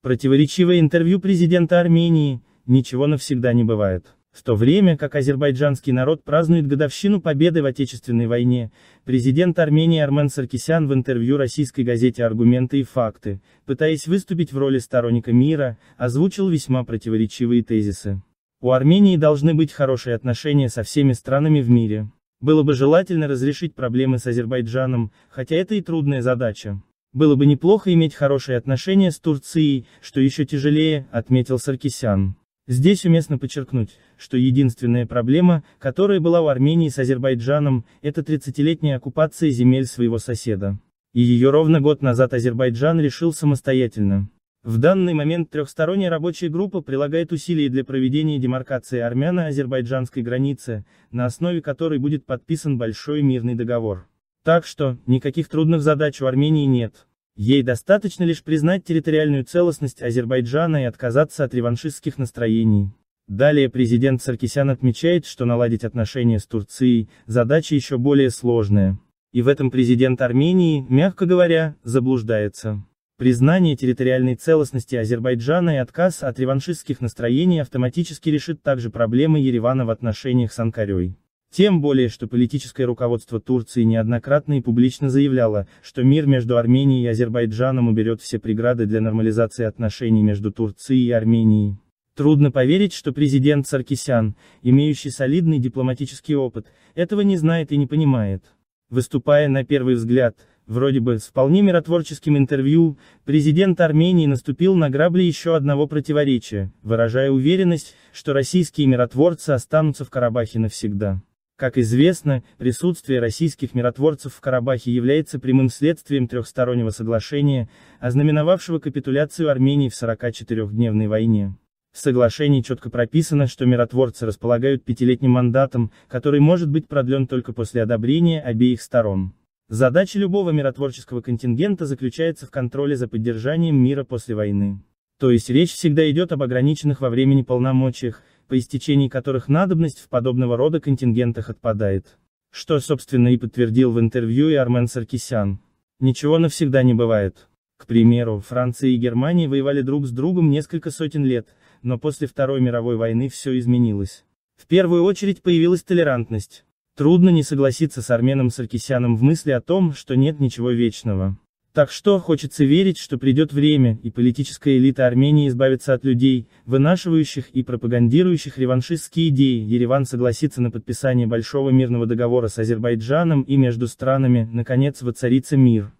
Противоречивое интервью президента Армении, ничего навсегда не бывает. В то время как азербайджанский народ празднует годовщину победы в Отечественной войне, президент Армении Армен Саркисян в интервью российской газете «Аргументы и факты», пытаясь выступить в роли сторонника мира, озвучил весьма противоречивые тезисы. У Армении должны быть хорошие отношения со всеми странами в мире. Было бы желательно разрешить проблемы с Азербайджаном, хотя это и трудная задача. Было бы неплохо иметь хорошие отношения с Турцией, что еще тяжелее, отметил Саркисян. Здесь уместно подчеркнуть, что единственная проблема, которая была у Армении с Азербайджаном, это 30-летняя оккупация земель своего соседа. И ее ровно год назад Азербайджан решил самостоятельно. В данный момент трехсторонняя рабочая группа прилагает усилия для проведения демаркации армяно-азербайджанской границы, на основе которой будет подписан большой мирный договор. Так что, никаких трудных задач у Армении нет. Ей достаточно лишь признать территориальную целостность Азербайджана и отказаться от реваншистских настроений. Далее президент Саркисян отмечает, что наладить отношения с Турцией – задача еще более сложная. И в этом президент Армении, мягко говоря, заблуждается. Признание территориальной целостности Азербайджана и отказ от реваншистских настроений автоматически решит также проблемы Еревана в отношениях с Анкарой. Тем более, что политическое руководство Турции неоднократно и публично заявляло, что мир между Арменией и Азербайджаном уберет все преграды для нормализации отношений между Турцией и Арменией. Трудно поверить, что президент Саркисян, имеющий солидный дипломатический опыт, этого не знает и не понимает. Выступая на первый взгляд, вроде бы, с вполне миротворческим интервью, президент Армении наступил на грабли еще одного противоречия, выражая уверенность, что российские миротворцы останутся в Карабахе навсегда. Как известно, присутствие российских миротворцев в Карабахе является прямым следствием трехстороннего соглашения, ознаменовавшего капитуляцию Армении в 44-дневной войне. В соглашении четко прописано, что миротворцы располагают пятилетним мандатом, который может быть продлен только после одобрения обеих сторон. Задача любого миротворческого контингента заключается в контроле за поддержанием мира после войны. То есть речь всегда идет об ограниченных во времени полномочиях, по истечении которых надобность в подобного рода контингентах отпадает. Что, собственно, и подтвердил в интервью и Армен Саркисян. Ничего навсегда не бывает. К примеру, Франция и Германия воевали друг с другом несколько сотен лет, но после Второй мировой войны все изменилось. В первую очередь появилась толерантность. Трудно не согласиться с Арменом Саркисяном в мысли о том, что нет ничего вечного. Так что, хочется верить, что придет время, и политическая элита Армении избавится от людей, вынашивающих и пропагандирующих реваншистские идеи, Ереван согласится на подписание Большого мирного договора с Азербайджаном и между странами, наконец воцарится мир.